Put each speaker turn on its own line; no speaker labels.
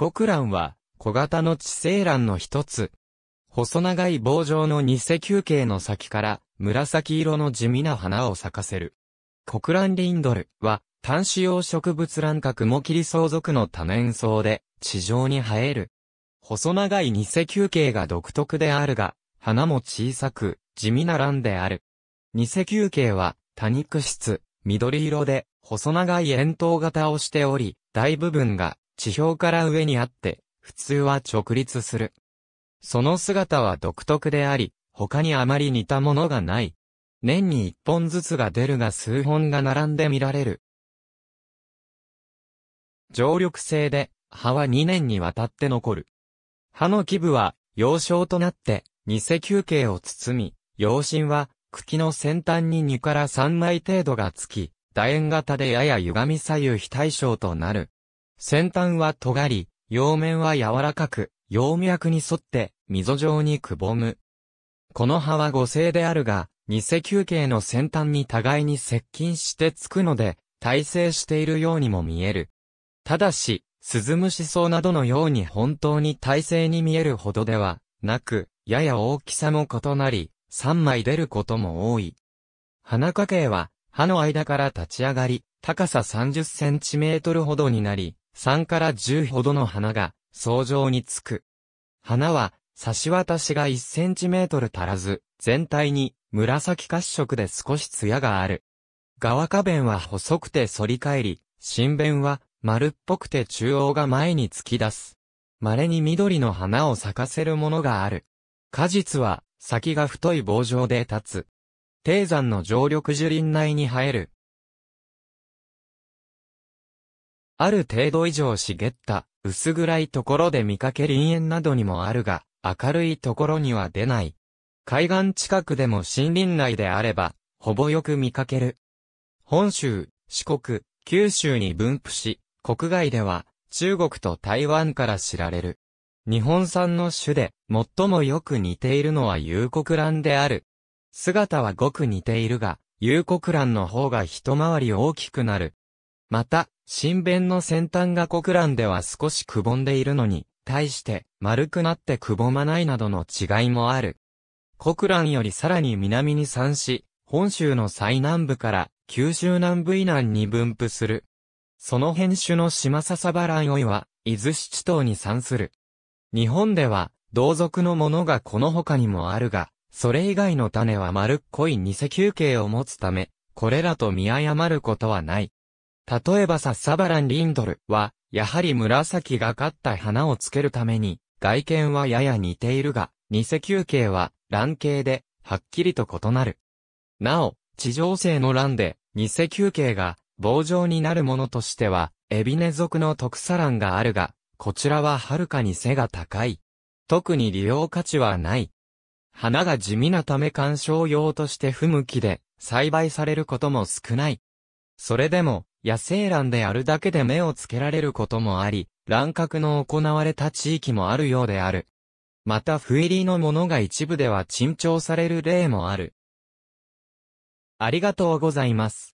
極卵は、小型の地生卵の一つ。細長い棒状の偽球形の先から、紫色の地味な花を咲かせる。国蘭リンドルは、単子葉植物卵核雲切り相続の多年草で、地上に生える。細長い偽球形が独特であるが、花も小さく、地味な卵である。偽球形は、多肉質、緑色で、細長い円筒型をしており、大部分が地表から上にあって、普通は直立する。その姿は独特であり、他にあまり似たものがない。年に一本ずつが出るが数本が並んで見られる。常緑性で、葉は2年にわたって残る。葉の基部は、幼少となって、偽球形を包み、葉心は、茎の先端に2から3枚程度がつき、楕円型でやや歪み左右非対称となる。先端は尖り、両面は柔らかく、葉脈に沿って溝状にくぼむ。この葉は五星であるが、偽球形の先端に互いに接近してつくので、耐性しているようにも見える。ただし、スズムシソウなどのように本当に耐性に見えるほどではなく、やや大きさも異なり、三枚出ることも多い。鼻花茎は、歯の間から立ち上がり、高さ30センチメートルほどになり、3から10ほどの花が、草状につく。花は、差し渡しが1センチメートル足らず、全体に紫褐色で少し艶がある。側花弁は細くて反り返り、新弁は丸っぽくて中央が前に突き出す。稀に緑の花を咲かせるものがある。果実は先が太い棒状で立つ。低山の常緑樹林内に生えるある程度以上茂った、薄暗いところで見かけ林園などにもあるが、明るいところには出ない。海岸近くでも森林内であれば、ほぼよく見かける。本州、四国、九州に分布し、国外では中国と台湾から知られる。日本産の種で最もよく似ているのは有国蘭である。姿はごく似ているが、有国蘭の方が一回り大きくなる。また、新弁の先端が国クでは少しくぼんでいるのに、対して丸くなってくぼまないなどの違いもある。国クよりさらに南に散し、本州の最南部から九州南部以南に分布する。その変種の島笹原酔いは、伊豆七島に散する。日本では、同族のものがこの他にもあるが、それ以外の種は丸っこい偽球形を持つため、これらと見誤ることはない。例えばサッサバランリンドルは、やはり紫がかった花をつけるために、外見はやや似ているが、偽球形は卵形で、はっきりと異なる。なお、地上性の卵で、偽球形が棒状になるものとしては、エビネ属の特砂卵があるが、こちらははるかに背が高い。特に利用価値はない。花が地味なため観賞用として不向きで、栽培されることも少ない。それでも、野生卵であるだけで目をつけられることもあり、乱獲の行われた地域もあるようである。また、不入りのものが一部では珍重される例もある。ありがとうございます。